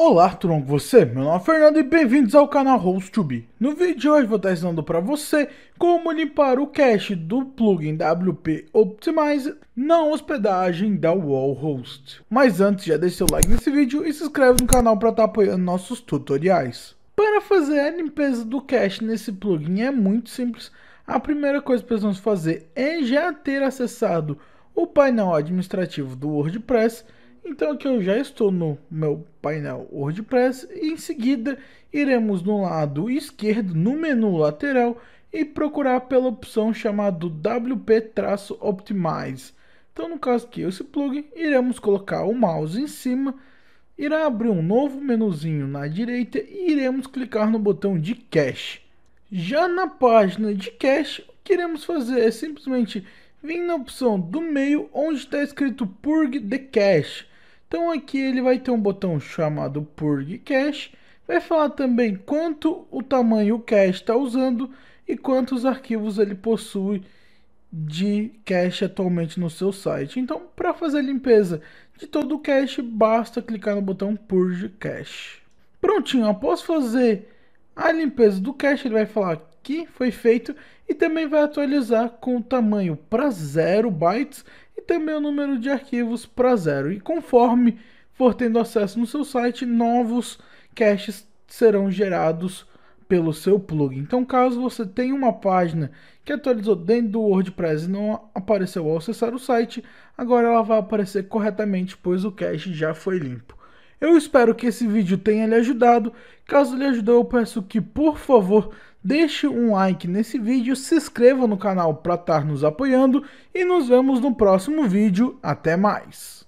Olá, tudo bom com você? Meu nome é Fernando e bem-vindos ao canal Host Be. No vídeo de hoje vou estar ensinando para você como limpar o cache do plugin WP Optimize na hospedagem da Wallhost. Mas antes, já deixa seu like nesse vídeo e se inscreve no canal para estar tá apoiando nossos tutoriais. Para fazer a limpeza do cache nesse plugin é muito simples. A primeira coisa que precisamos fazer é já ter acessado o painel administrativo do WordPress então aqui eu já estou no meu painel WordPress e em seguida iremos no lado esquerdo, no menu lateral e procurar pela opção chamada WP-Optimize. Então no caso aqui esse plugin, iremos colocar o mouse em cima, irá abrir um novo menuzinho na direita e iremos clicar no botão de cache. Já na página de cache, o que iremos fazer é simplesmente vir na opção do meio onde está escrito Purge the Cache. Então aqui ele vai ter um botão chamado Purg Cache, vai falar também quanto o tamanho o cache está usando e quantos arquivos ele possui de cache atualmente no seu site. Então, para fazer a limpeza de todo o cache, basta clicar no botão Purge Cache. Prontinho, após fazer a limpeza do cache, ele vai falar que foi feito e também vai atualizar com o tamanho para 0 bytes e também o número de arquivos para 0. E conforme for tendo acesso no seu site, novos caches serão gerados pelo seu plugin. Então, caso você tenha uma página que atualizou dentro do WordPress e não apareceu ao acessar o site, agora ela vai aparecer corretamente, pois o cache já foi limpo. Eu espero que esse vídeo tenha lhe ajudado. Caso lhe ajudou, eu peço que, por favor, Deixe um like nesse vídeo, se inscreva no canal para estar tá nos apoiando e nos vemos no próximo vídeo. Até mais!